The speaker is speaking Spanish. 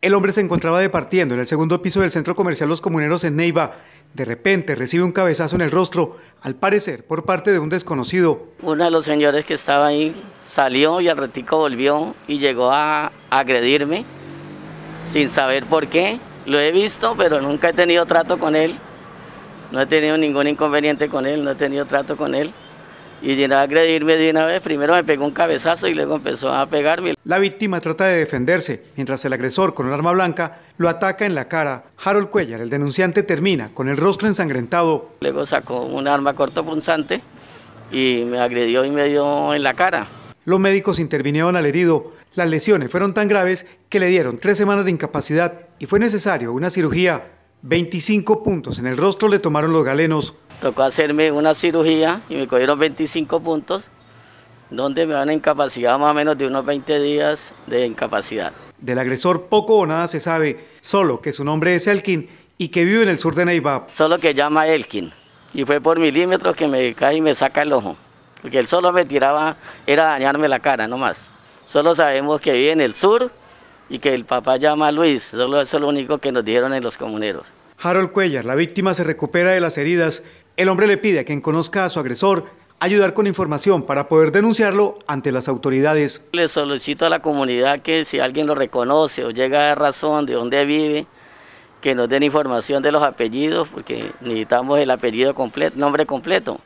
El hombre se encontraba departiendo en el segundo piso del centro comercial Los Comuneros en Neiva. De repente recibe un cabezazo en el rostro, al parecer por parte de un desconocido. Uno de los señores que estaba ahí salió y al ratico volvió y llegó a agredirme sin saber por qué. Lo he visto, pero nunca he tenido trato con él. No he tenido ningún inconveniente con él, no he tenido trato con él y llegó a agredirme de una vez. Primero me pegó un cabezazo y luego empezó a pegarme. La víctima trata de defenderse, mientras el agresor con un arma blanca lo ataca en la cara. Harold Cuellar, el denunciante, termina con el rostro ensangrentado. Luego sacó un arma cortopunzante y me agredió y me dio en la cara. Los médicos intervinieron al herido. Las lesiones fueron tan graves que le dieron tres semanas de incapacidad y fue necesario una cirugía. 25 puntos en el rostro le tomaron los galenos tocó hacerme una cirugía y me cogieron 25 puntos, donde me van a incapacitar más o menos de unos 20 días de incapacidad. Del agresor poco o nada se sabe, solo que su nombre es Elkin y que vive en el sur de Neiva. Solo que llama Elkin y fue por milímetros que me cae y me saca el ojo, porque él solo me tiraba, era dañarme la cara, no más. Solo sabemos que vive en el sur y que el papá llama Luis, solo eso es lo único que nos dijeron en los comuneros. Harold Cuellar, la víctima, se recupera de las heridas, el hombre le pide a quien conozca a su agresor ayudar con información para poder denunciarlo ante las autoridades. Le solicito a la comunidad que si alguien lo reconoce o llega a razón de dónde vive, que nos den información de los apellidos, porque necesitamos el apellido completo, nombre completo.